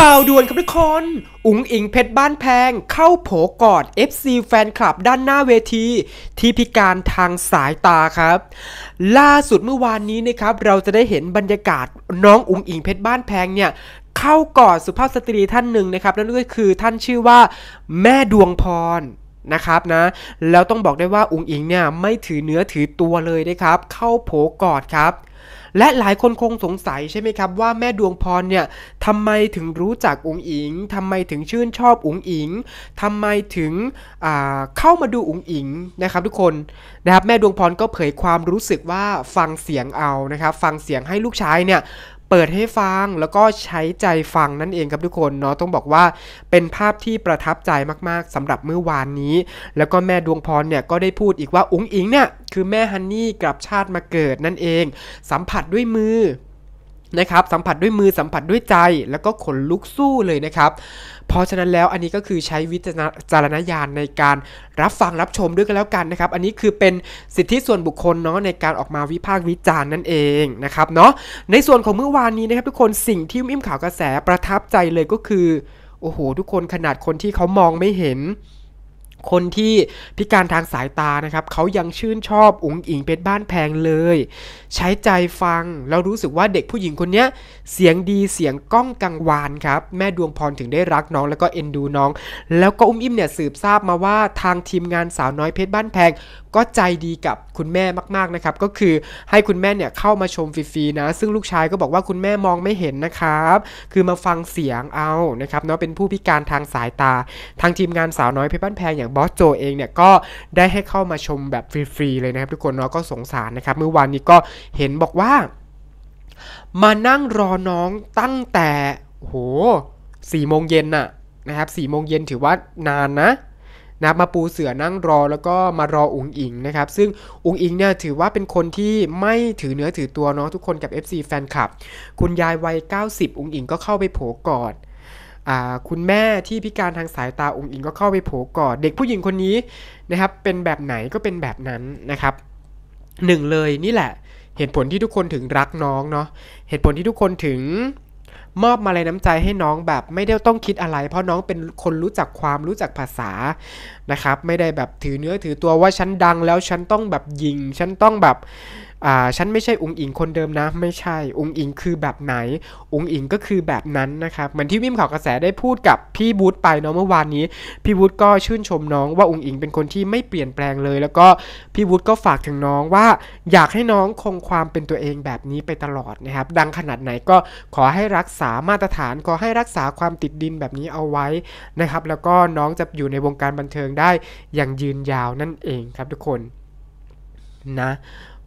ข่าวด่วนครับทุกคน อุ๋งอิงเพชรบ้านแพง เข้าโผกอด FC แฟนคลับด้านหน้าเวทีที่พิการทางสายตาครับ ล่าสุดเมื่อวานนี้นะครับ เราจะได้เห็นบรรยากาศน้องอุ๋งอิงเพชรบ้านแพงเนี่ยเข้ากอดสุภาพสตรีท่านหนึ่งนะครับนั่นก็คือท่านชื่อว่าแม่ดวงพรนะครับนะแล้วต้องบอกได้ว่า อุ๋งอิงเนี่ย ไม่ถือเนื้อถือตัวเลยนะครับ เข้าโผกอดครับและหลายคนคงสงสัยใช่ไหมครับว่าแม่ดวงพรเนี่ยทำไมถึงรู้จักอุ๋งอิงทำไมถึงชื่นชอบอุ๋งอิงทำไมถึงเข้ามาดูอุ๋งอิงนะครับทุกคนนะครับแม่ดวงพรก็เผยความรู้สึกว่าฟังเสียงเอานะครับ ฟังเสียงให้ลูกชายเนี่ยเปิดให้ฟังแล้วก็ใช้ใจฟังนั่นเองครับทุกคนเนาะ ต้องบอกว่าเป็นภาพที่ประทับใจมากๆสำหรับเมื่อวานนี้ แล้วก็แม่ดวงพรเนี่ยก็ได้พูดอีกว่าอุ๋งอิงเนี่ยคือแม่ฮันนี่กลับชาติมาเกิดนั่นเอง สัมผัสด้วยมือนะครับสัมผัสด้วยมือสัมผัสด้วยใจ แล้วก็ขนลุกสู้เลยนะครับ เพราะฉะนั้นแล้วอันนี้ก็คือใช้วิจารณญาณในการรับฟังรับชมด้วยกันแล้วกันนะครับ อันนี้คือเป็นสิทธิส่วนบุคคลเนาะในการออกมาวิพากษ์วิจารณ์นั่นเองนะครับ เนาะในส่วนของเมื่อวานนี้นะครับ ทุกคนสิ่งที่อิ่มข่าวกระแสประทับใจเลยก็คือโอ้โหทุกคนขนาดคนที่เขามองไม่เห็นคนที่พิการทางสายตานะครับเขายังชื่นชอบ อุ๋งอิงเป็นบ้านแพงเลย ใช้ใจฟังแล้วรู้สึกว่าเด็กผู้หญิงคนนี้เสียงดีเสียงก้องกังวานครับแม่ดวงพรถึงได้รักน้องแล้วก็เอ็นดูน้อง แล้วก็อุ้มอิ่มเนี่ยสืบทราบมาว่าทางทีมงานสาวน้อยเพชรบ้านแพงก็ใจดีกับคุณแม่มากๆนะครับ ก็คือให้คุณแม่เนี่ยเข้ามาชมฟรี ๆ นะ ซึ่งลูกชายก็บอกว่าคุณแม่มองไม่เห็นนะครับ คือมาฟังเสียงเอานะครับเนาะเป็นผู้พิการทางสายตา ทางทีมงานสาวน้อยเพชรบ้านแพงอย่างบอสโจเองเนี่ยก็ได้ให้เข้ามาชมแบบฟรีๆเลยนะครับทุกคนเนาะก็สงสารนะครับ เมื่อวานนี้ก็เห็นบอกว่า มานั่งรอน้องตั้งแต่โหสี่โมงเย็นน่ะนะครับสี่โมงเย็นถือว่านานนะนะมาปูเสือนั่งรอแล้วก็มารออุงอิงนะครับซึ่งอุงอิงเนี่ยถือว่าเป็นคนที่ไม่ถือเนื้อถือตัวเนาะทุกคนกับ FC แฟนคลับคุณยายวัย90 อุงอิงก็เข้าไปโผกอดคุณแม่ที่พิการทางสายตาองค์อิงก็เข้าไปโผกอดเด็กผู้หญิงคนนี้นะครับ เป็นแบบไหนก็เป็นแบบนั้นนะครับหนึ่งเลยนี่แหละ เหตุผลที่ทุกคนถึงรักน้องเนาะเหตุผลที่ทุกคนถึงมอบมาลัยน้ำใจให้น้องแบบไม่ได้ต้องคิดอะไร เพราะน้องเป็นคนรู้จักความรู้จักภาษานะครับ ไม่ได้แบบถือเนื้อถือตัวว่าฉันดังแล้วฉันต้องแบบยิงฉันต้องแบบอ่าฉันไม่ใช่องค์อิงคนเดิมนะ ไม่ใช่องค์อิงคือแบบไหนองค์อิงก็คือแบบนั้นนะครับเหมือนที่วิมข่าวกระแสได้พูดกับพี่บูธไปเนาะเมื่อวานนี้ พี่บูธก็ชื่นชมน้องว่าองค์อิงเป็นคนที่ไม่เปลี่ยนแปลงเลย แล้วก็พี่บูธก็ฝากถึงน้องว่าอยากให้น้องคงความเป็นตัวเองแบบนี้ไปตลอดนะครับดังขนาดไหนก็ขอให้รักษามาตรฐาน ขอให้รักษาความติดดินแบบนี้เอาไว้นะครับแล้วก็น้องจะอยู่ในวงการบันเทิงได้อย่างยืนยาวนั่นเองครับทุกคนนะ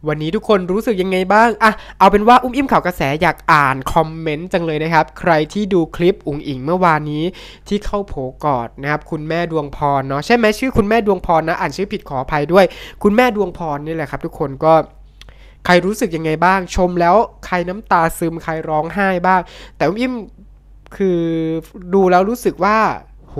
วันนี้ทุกคนรู้สึกยังไงบ้างอะเอาเป็นว่าอุ้มอิ่มข่าวกระแสอยากอ่านคอมเมนต์จังเลยนะครับ ใครที่ดูคลิปอุ๋งอิงเมื่อวานนี้ที่เข้าโผกอดนะครับ คุณแม่ดวงพรเนาะใช่ไหมชื่อคุณแม่ดวงพรนะ อ่านชื่อผิดขออภัยด้วย คุณแม่ดวงพรนี่แหละครับทุกคนก็ใครรู้สึกยังไงบ้าง ชมแล้วใครน้ำตาซึมใครร้องไห้บ้าง แต่อุ้มอิ่มคือดูแล้วรู้สึกว่าโห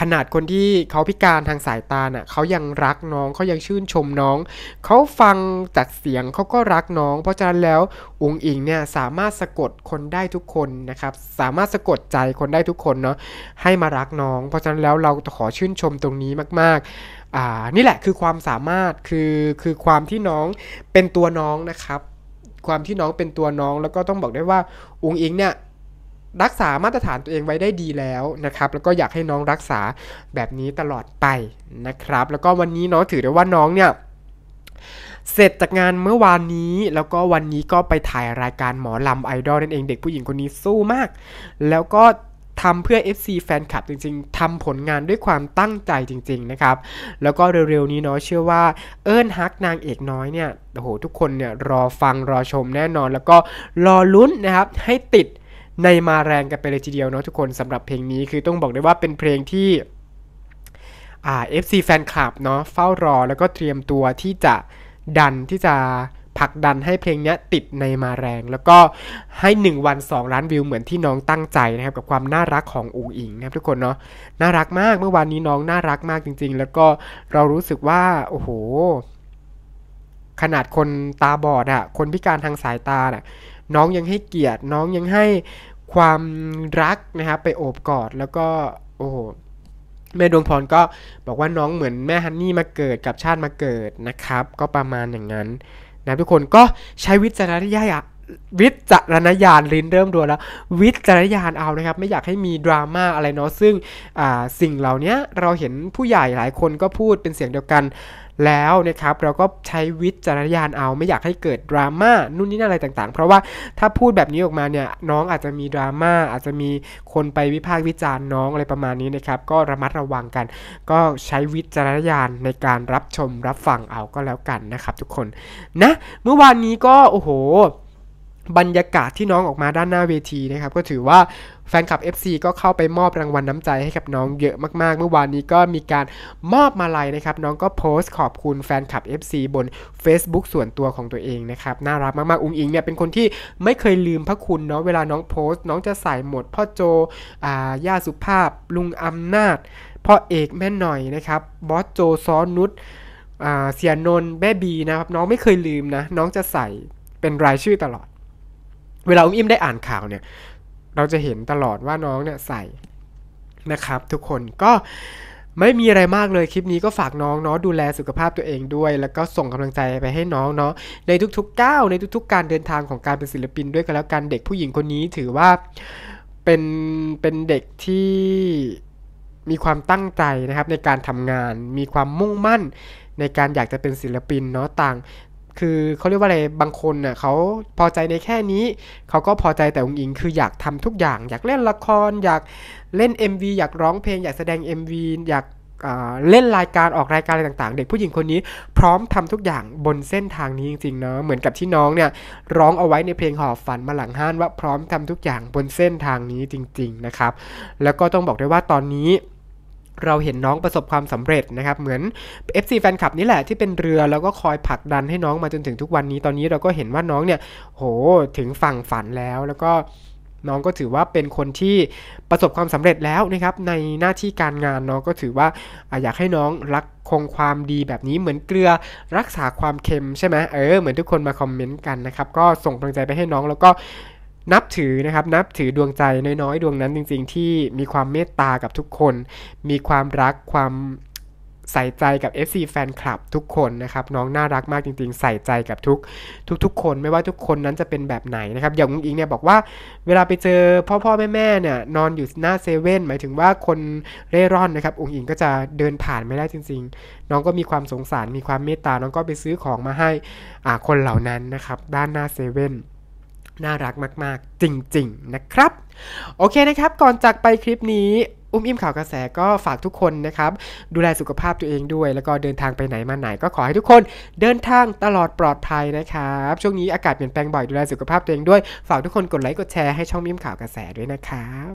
ขนาดคนที่เขาพิการทางสายตาเน่ะเขายังรักน้องเขายังชื่นชมน้อง เขาฟังจากเสียงเขาก็รักน้อง เพราะฉะนั้นแล้วอุงอิงเนี่ยสามารถสะกดคนได้ทุกคนนะครับ สามารถสะกดใจคนได้ทุกคนเนาะให้มารักน้อง เพราะฉะนั้นแล้วเราขอชื่นชมตรงนี้มากๆนี่แหละคือความสามารถ คือคือความที่น้องเป็นตัวน้องนะครับ ความที่น้องเป็นตัวน้องแล้วก็ต้องบอกได้ว่าอุงอิงเนี่ยรักษามาตรฐานตัวเองไว้ได้ดีแล้วนะครับ แล้วก็อยากให้น้องรักษาแบบนี้ตลอดไปนะครับ แล้วก็วันนี้น้องถือได้ว่าน้องเนี่ยเสร็จจากงานเมื่อวานนี้ แล้วก็วันนี้ก็ไปถ่ายรายการหมอลำไอดอลนั่นเอง เด็กผู้หญิงคนนี้สู้มาก แล้วก็ทำเพื่อ FC แฟนคลับจริงๆทำผลงานด้วยความตั้งใจจริงๆ นะครับ แล้วก็เร็วๆนี้เนาะเชื่อว่าเอิญฮักนางเอกน้อยเนี่ย โอ้โหทุกคนเนี่ยรอฟังรอชมแน่นอน แล้วก็รอลุ้นนะครับให้ติดในมาแรงกันไปเลยทีเดียวเนาะทุกคนสำหรับเพลงนี้คือต้องบอกได้ว่าเป็นเพลงที่อ่า FC แฟนคลับเนาะเฝ้ารอแล้วก็เตรียมตัวที่จะดันที่จะผลักดันให้เพลงนี้ติดในมาแรง แล้วก็ให้1วัน2ล้านวิว เหมือนที่น้องตั้งใจนะครับกับความน่ารักของอุ๋งอิงนะครับทุกคนเนาะน่ารักมากเมื่อวานนี้น้องน่ารักมากจริง ๆ แล้วก็เรารู้สึกว่าโอ้โหขนาดคนตาบอดอะคนพิการทางสายตาอ่ะน้องยังให้เกียรติ น้องยังให้ความรักนะครับไปโอบกอด แล้วก็ โอ้โห แม่ดวงพรก็บอกว่าน้องเหมือนแม่ฮันนี่มาเกิด กับชาติมาเกิดนะครับ ก็ประมาณอย่างนั้นนะทุกคนก็ใช้วิจารณญาณวิจารณญาณลิ้นเริ่มดัวแล้ว วิจารณญาณเอานะครับ ไม่อยากให้มีดราม่าอะไรเนาะ ซึ่งสิ่งเหล่านี้เราเห็นผู้ใหญ่หลายคนก็พูดเป็นเสียงเดียวกันแล้วนะครับเราก็ใช้วิจารณญาณเอา ไม่อยากให้เกิดดราม่านู่นนี่นั่นอะไรต่างๆ เพราะว่าถ้าพูดแบบนี้ออกมาเนี่ย น้องอาจจะมีดราม่าอาจจะมีคนไปวิพากษ์วิจารณ์น้องอะไรประมาณนี้นะครับ ก็ระมัดระวังกัน ก็ใช้วิจารณญาณในการรับชมรับฟังเอาก็แล้วกันนะครับทุกคนนะเมื่อวานนี้ก็ โอ้โหบรรยากาศที่น้องออกมาด้านหน้าเวทีนะครับ ก็ถือว่าแฟนคลับ FC ก็เข้าไปมอบรางวัลน้ำใจให้กับน้องเยอะมากๆ เมื่อวานนี้ก็มีการมอบมาลัยนะครับ น้องก็โพสต์ ขอบคุณแฟนคลับ FC บน Facebook ส่วนตัวของตัวเองนะครับ น่ารักมากๆ อุ้งอิงเนี่ยเป็นคนที่ไม่เคยลืมพระคุณเนาะเวลาน้องโพสต์ น้องจะใส่หมดพ่อโจอ่าย่าสุภาพ ลุงอำนาจพ่อเอกแม่หน่อยนะครับบอสโจซ้อนนุชเสียนนแม่บีนะครับน้องไม่เคยลืมนะน้องจะใส่เป็นรายชื่อตลอดเวลาอุ้มอิ่มได้อ่านข่าวเนี่ย เราจะเห็นตลอดว่าน้องเนี่ยใส่นะครับ ทุกคน ก็ไม่มีอะไรมากเลย คลิปนี้ก็ฝากน้องเนาะดูแลสุขภาพตัวเองด้วย แล้วก็ส่งกำลังใจไปให้น้องเนาะในทุกๆก้าว ในทุกๆการเดินทางของการเป็นศิลปินด้วยกันแล้วกัน เด็กผู้หญิงคนนี้ถือว่าเป็นเป็นเด็กที่มีความตั้งใจนะครับ ในการทำงาน มีความมุ่งมั่นในการอยากจะเป็นศิลปินเนาะต่างคือเขาเรียกว่าอะไรบางคนน่ะเขาพอใจในแค่นี้เขาก็พอใจแต่องอิงคืออยากทำทุกอย่าง อยากเล่นละคร อยากเล่น MV อยากร้องเพลงอยากแสดง MV อยากเล่นรายการออกรายการอะไรต่างๆ เด็กผู้หญิงคนนี้ พร้อมทำทุกอย่างบนเส้นทางนี้จริงๆเนาะเหมือนกับที่น้องเนี่ยร้องเอาไว้ในเพลงหอบฝันมาหลังห้าน ว่าพร้อมทำทุกอย่างบนเส้นทางนี้จริงๆนะครับแล้วก็ต้องบอกได้ว่าตอนนี้เราเห็นน้องประสบความสำเร็จนะครับ เหมือน FC แฟนคลับนี่แหละที่เป็นเรือแล้วก็คอยผลักดันให้น้องมาจนถึงทุกวันนี้ ตอนนี้เราก็เห็นว่าน้องเนี่ย โหถึงฝั่งฝันแล้ว แล้วก็น้องก็ถือว่าเป็นคนที่ประสบความสำเร็จแล้วนะครับ ในหน้าที่การงานน้องก็ถือว่าอยากให้น้องรักคงความดีแบบนี้เหมือนเกลือรักษาความเค็มใช่ไหมเออ เหมือนทุกคนมาคอมเมนต์กันนะครับ ก็ส่งกำลังใจไปให้น้องแล้วก็นับถือนะครับนับถือดวงใจน้อยๆดวงนั้นจริง ๆ ที่มีความเมตตากับทุกคน มีความรักความใส่ใจกับ FC แฟนคลับทุกคนนะครับน้องน่ารักมากจริง ๆ ใส่ใจกับทุกทุกๆ คน ไม่ว่าทุกคนนั้นจะเป็นแบบไหนนะครับอย่างอิงเนี่ยบอกว่าเวลาไปเจอพ่อพ่อแม่แม่เนี่ยนอนอยู่หน้าเซเว่นหมายถึงว่าคนเร่ร่อนนะครับองค์อิงก็จะเดินผ่านไม่ได้จริง ๆ น้องก็มีความสงสาร มีความเมตตา น้องก็ไปซื้อของมาให้อาคนเหล่านั้นนะครับด้านหน้าเซเว่นน่ารักมากๆ จริงๆ นะครับ โอเคนะครับ ก่อนจากไปคลิปนี้ อุ้มอิ่มข่าวกระแสก็ฝากทุกคนนะครับ ดูแลสุขภาพตัวเองด้วย แล้วก็เดินทางไปไหนมาไหนก็ขอให้ทุกคน เดินทางตลอดปลอดภัยนะครับ ช่วงนี้อากาศเปลี่ยนแปลงบ่อย ดูแลสุขภาพตัวเองด้วย ฝากทุกคนกดไลค์ กดแชร์ให้ช่องอิ่มข่าวกระแสด้วยนะครับ